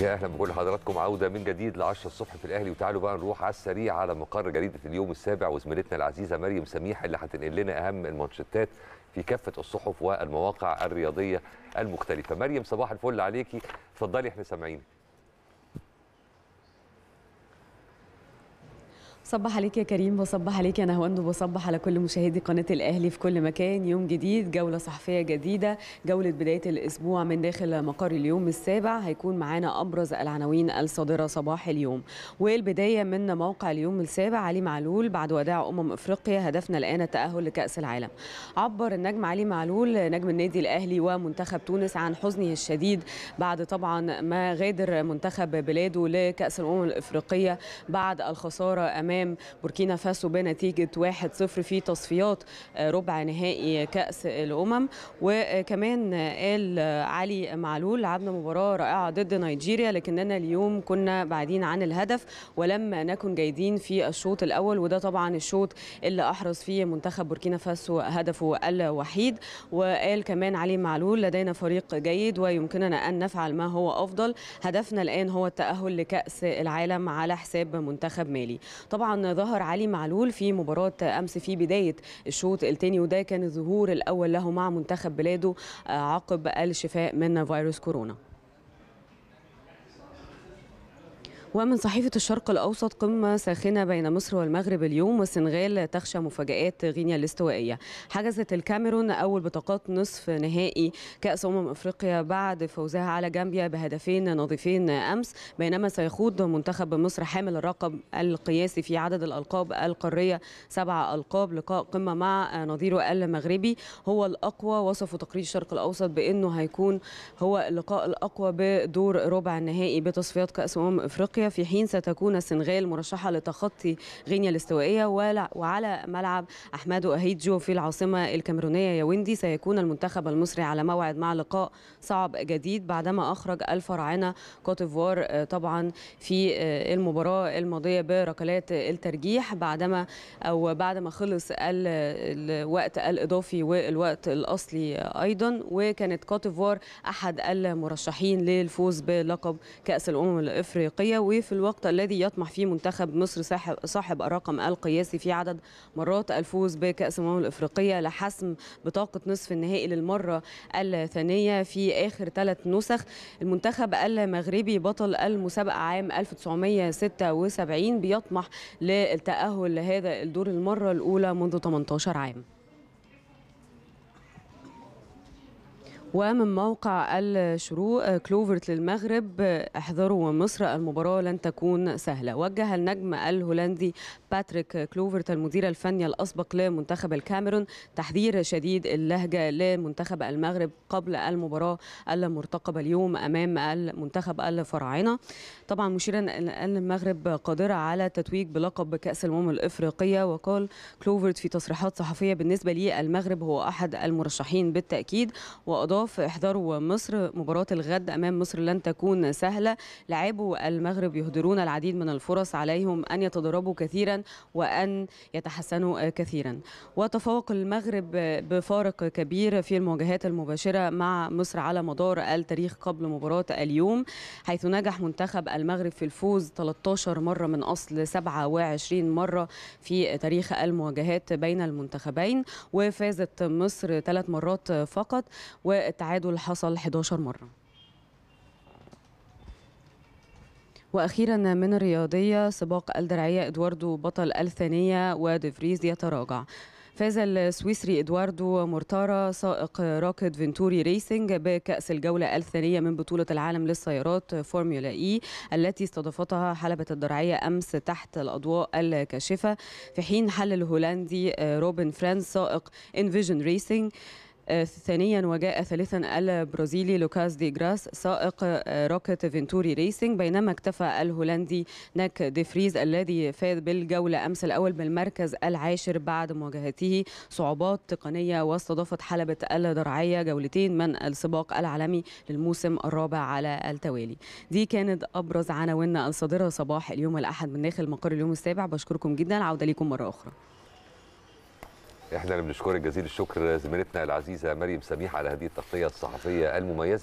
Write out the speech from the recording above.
يا اهلا بكل حضراتكم عوده من جديد ل 10 الصبح في الاهلي وتعالوا بقى نروح على السريع على مقر جريده اليوم السابع وزميلتنا العزيزه مريم سميح اللي هتنقل لنا اهم المانشيتات في كافه الصحف والمواقع الرياضيه المختلفه مريم صباح الفل عليكي اتفضلي احنا سامعينك صبح عليك يا كريم بصبح عليك يا نهواند وبصبح على كل مشاهدي قناة الأهلي في كل مكان يوم جديد جولة صحفية جديدة جولة بداية الأسبوع من داخل مقر اليوم السابع هيكون معانا أبرز العناوين الصادرة صباح اليوم والبداية من موقع اليوم السابع علي معلول بعد وداع أمم أفريقيا هدفنا الآن التأهل لكأس العالم عبر النجم علي معلول نجم النادي الأهلي ومنتخب تونس عن حزنه الشديد بعد طبعا ما غادر منتخب بلاده لكأس الأمم الأفريقية بعد الخسارة أمام امام بوركينا فاسو بنتيجه 1-0 في تصفيات آه، ربع نهائي كاس الامم وكمان قال علي معلول لعبنا مباراه رائعه ضد نيجيريا لكننا اليوم كنا بعيدين عن الهدف ولم نكن جيدين في الشوط الاول وده طبعا الشوط اللي احرز فيه منتخب بوركينا فاسو هدفه الوحيد وقال كمان علي معلول لدينا فريق جيد ويمكننا ان نفعل ما هو افضل هدفنا الان هو التاهل لكاس العالم على حساب منتخب مالي طبعا طبعا ظهر علي معلول في مباراة أمس في بداية الشوط الثاني وده كان الظهور الأول له مع منتخب بلاده آه، عقب الشفاء من فيروس كورونا ومن صحيفة الشرق الأوسط قمة ساخنة بين مصر والمغرب اليوم والسنغال تخشى مفاجآت غينيا الاستوائية حجزت الكاميرون أول بطاقات نصف نهائي كأس أمم أفريقيا بعد فوزها على جامبيا بهدفين نظيفين أمس بينما سيخوض منتخب مصر حامل الرقم القياسي في عدد الألقاب القارية سبع ألقاب لقاء قمة مع نظيره المغربي هو الأقوى وصف تقرير الشرق الأوسط بأنه هيكون هو اللقاء الأقوى بدور ربع النهائي بتصفيات كأس أمم أفريقيا أفريقيا في حين ستكون السنغال مرشحة لتخطي غينيا الاستوائية وعلى ملعب أحمد أهيدجو في العاصمة الكاميرونية ياوندي سيكون المنتخب المصري على موعد مع لقاء صعب جديد بعدما أخرج الفراعنة كوتيفوار آه، طبعا في آه، المباراة الماضية بركلات الترجيح بعدما أو بعد ما خلص الوقت الإضافي والوقت الأصلي أيضا وكانت كوتيفوار أحد المرشحين للفوز بلقب كأس الأمم الإفريقية وفي الوقت الذي يطمح فيه منتخب مصر صاحب الرقم القياسي في عدد مرات الفوز بكأس الأمم الأفريقية لحسم بطاقة نصف النهائي للمرة الثانية في آخر ثلاث نسخ المنتخب المغربي بطل المسابقة عام 1976 بيطمح للتأهل لهذا الدور المرة الأولى منذ 18 عام ومن موقع الشروق كلوفرت للمغرب احذروا مصر المباراة لن تكون سهلة وجه النجم الهولندي باتريك كلوفرت المدير الفني الأسبق لمنتخب الكاميرون تحذير شديد اللهجة لمنتخب المغرب قبل المباراة المرتقبة اليوم أمام المنتخب الفراعنة طبعا مشيرا أن المغرب قادرة على التتويج بلقب كأس الأمم الإفريقية وقال كلوفرت في تصريحات صحفية بالنسبة لي المغرب هو أحد المرشحين بالتأكيد وأضاف الايقاف احضروا مصر مباراه الغد امام مصر لن تكون سهله لاعبوا المغرب يهدرون العديد من الفرص عليهم ان يتدربوا كثيرا وان يتحسنوا كثيرا وتفوق المغرب بفارق كبير في المواجهات المباشره مع مصر على مدار التاريخ قبل مباراه اليوم حيث نجح منتخب المغرب في الفوز 13 مره من اصل 27 مره في تاريخ المواجهات بين المنتخبين وفازت مصر ثلاث مرات فقط و التعادل حصل 11 مرة واخيرا من الرياضيه سباق الدرعيه ادواردو بطل الثانيه وديفريز يتراجع فاز السويسري ادواردو مرتارا سائق راكد فينتوري ريسنج بكأس الجولة الثانية من بطولة العالم للسيارات فورمولا اي التي استضافتها حلبة الدرعية امس تحت الاضواء الكاشفة في حين حل الهولندي روبن فرانس سائق انفيجن ريسنج آه، ثانيا وجاء ثالثا البرازيلي لوكاس دي جراس سائق آه، روكت فينتوري ريسينج بينما اكتفى الهولندي ناك دي فريز الذي فاز بالجولة أمس الأول بالمركز العاشر بعد مواجهته صعوبات تقنية واستضافت حلبة الدرعية جولتين من السباق العالمي للموسم الرابع على التوالي دي كانت أبرز عناوين الصادرة صباح اليوم الأحد من داخل مقر اليوم السابع بشكركم جدا عودة لكم مرة أخرى احنا اللي بنشكرك جزيل الشكر زميلتنا العزيزه مريم سميح على هذه التغطيه الصحفيه المميزه